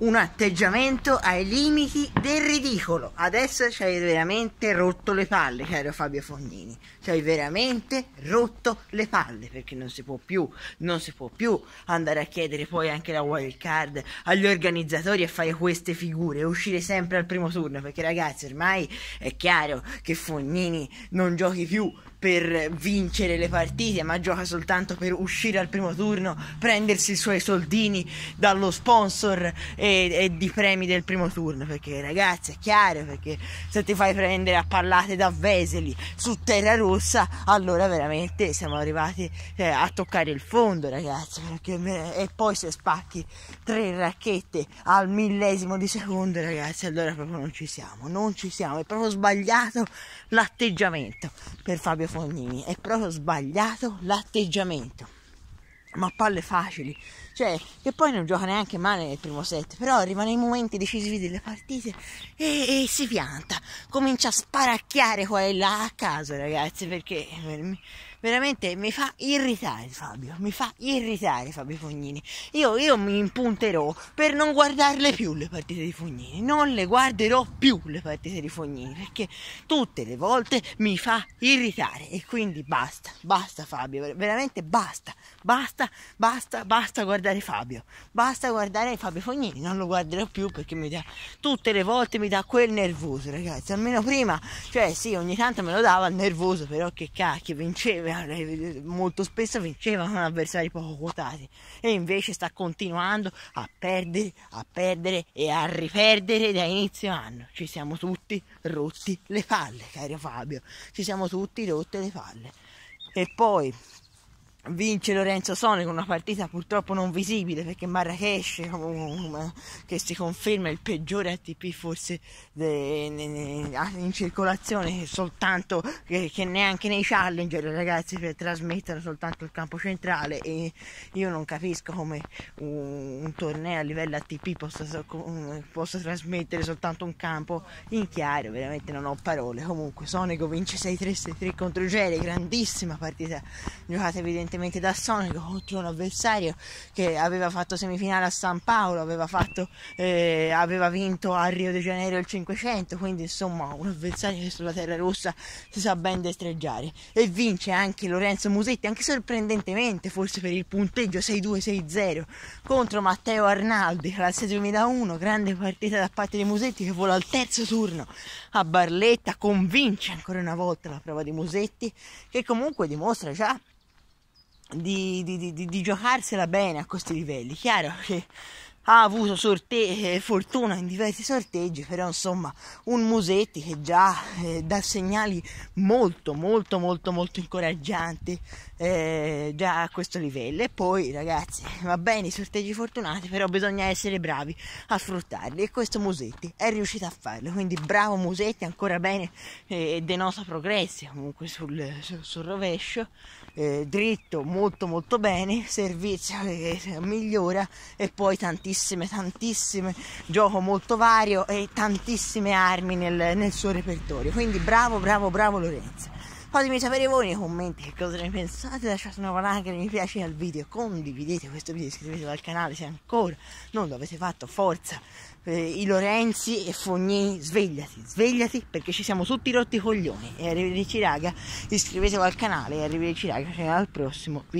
un atteggiamento ai limiti del ridicolo. Adesso ci hai veramente rotto le palle, caro Fabio Fognini. Ci hai veramente rotto le palle perché non si può più, non si può più andare a chiedere poi anche la wild card agli organizzatori e fare queste figure, e uscire sempre al primo turno perché ragazzi, ormai è chiaro che Fognini non giochi più per vincere le partite, ma gioca soltanto per uscire al primo turno, prendersi i suoi soldini dallo sponsor e, e di premi del primo turno. Perché, ragazzi, è chiaro, perché se ti fai prendere a pallate da Veseli su terra rossa, allora veramente siamo arrivati eh, a toccare il fondo, ragazzi. Perché, e poi se spacchi tre racchette al millesimo di secondo, ragazzi, allora proprio non ci siamo, non ci siamo, è proprio sbagliato l'atteggiamento per Fabio Fognini, è proprio sbagliato l'atteggiamento. Ma palle facili, cioè, che poi non gioca neanche male nel primo set, però arriva nei momenti decisivi delle partite e, e si pianta. Comincia a sparacchiare qua e là a caso, ragazzi, perché veramente mi fa irritare Fabio, mi fa irritare Fabio Fognini. Io, io, mi impunterò per non guardarle più le partite di Fognini, non le guarderò più le partite di Fognini perché tutte le volte mi fa irritare e quindi basta, basta Fabio, veramente basta, basta, basta, basta guardare guardare Fabio, basta guardare Fabio Fognini, non lo guarderò più perché mi dà tutte le volte mi dà quel nervoso, ragazzi. Almeno prima, cioè sì, ogni tanto me lo dava il nervoso, però che cacchio, vinceva, eh, molto spesso vinceva con avversari poco quotati e invece sta continuando a perdere, a perdere e a riperdere da inizio anno. Ci siamo tutti rotti le palle, caro Fabio, ci siamo tutti rotte le palle. E poi vince Lorenzo Sone con una partita purtroppo non visibile perché Marrakesh che si conferma il peggiore ATP forse in circolazione soltanto che, che neanche nei challenger ragazzi per trasmettere soltanto il campo centrale e io non capisco come un, un torneo a livello ATP possa, possa, trasmettere soltanto un campo in chiaro veramente non ho parole comunque Sonego vince 6-3 6-3 contro Gere grandissima partita giocata evidentemente indipendentemente da Sonic, ottimo un avversario che aveva fatto semifinale a San Paolo, aveva, fatto, eh, aveva vinto a Rio de Janeiro il 500, quindi insomma un avversario che sulla terra rossa si sa ben destreggiare. E vince anche Lorenzo Musetti, anche sorprendentemente, forse per il punteggio 6-2-6-0, contro Matteo Arnaldi, classe 2001, grande partita da parte di Musetti che vola al terzo turno a Barletta, convince ancora una volta la prova di Musetti che comunque dimostra già di, di, di, di, giocarsela bene a questi livelli. Chiaro che ha avuto sorte- eh, fortuna in diversi sorteggi, però insomma un Musetti che già eh, dà segnali molto molto molto molto incoraggianti eh, già a questo livello. E poi ragazzi, va bene i sorteggi fortunati, però bisogna essere bravi a sfruttarli e questo Musetti è riuscito a farlo. Quindi bravo Musetti, ancora bene eh, e eh, denota progressi comunque sul, sul, sul rovescio eh, dritto molto molto bene, servizio che eh, eh, migliora e poi tantissime tantissime gioco molto vario e tantissime armi nel, nel suo repertorio. Quindi bravo bravo bravo Lorenzo. Fatemi sapere voi nei commenti che cosa ne pensate, lasciate una palanca mi piace al video, condividete questo video, iscrivetevi al canale se ancora non l'avete fatto, forza! Eh, I Lorenzi e Fognini, svegliati, svegliati perché ci siamo tutti rotti i coglioni. E arrivederci raga, iscrivetevi al canale e arrivederci raga, al prossimo video.